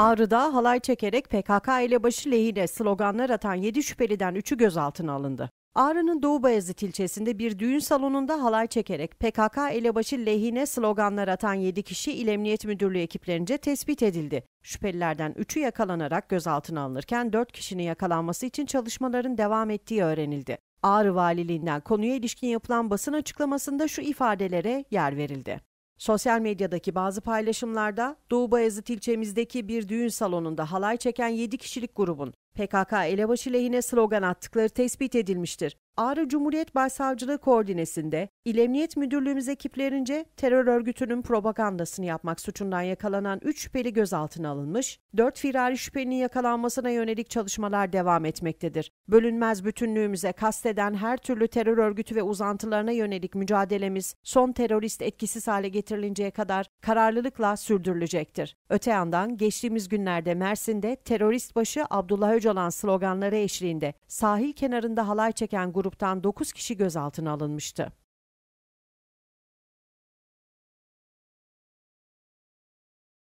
Ağrı'da halay çekerek PKK elebaşı lehine sloganlar atan 7 şüpheliden 3'ü gözaltına alındı. Ağrı'nın Doğu Bayazıt ilçesinde bir düğün salonunda halay çekerek PKK elebaşı lehine sloganlar atan 7 kişi İl Emniyet Müdürlüğü ekiplerince tespit edildi. Şüphelilerden 3'ü yakalanarak gözaltına alınırken 4 kişinin yakalanması için çalışmaların devam ettiği öğrenildi. Ağrı Valiliğinden konuya ilişkin yapılan basın açıklamasında şu ifadelere yer verildi. Sosyal medyadaki bazı paylaşımlarda Doğu Bayazıt ilçemizdeki bir düğün salonunda halay çeken 7 kişilik grubun PKK elebaşı lehine slogan attıkları tespit edilmiştir. Ağrı Cumhuriyet Başsavcılığı koordinesinde İl Emniyet Müdürlüğümüz ekiplerince terör örgütünün propagandasını yapmak suçundan yakalanan 3 şüpheli gözaltına alınmış, 4 firari şüphelinin yakalanmasına yönelik çalışmalar devam etmektedir. Bölünmez bütünlüğümüze kasteden her türlü terör örgütü ve uzantılarına yönelik mücadelemiz son terörist etkisiz hale getirilinceye kadar kararlılıkla sürdürülecektir. Öte yandan geçtiğimiz günlerde Mersin'de terörist başı Abdullah göç alan sloganları eşliğinde sahil kenarında halay çeken gruptan 9 kişi gözaltına alınmıştı.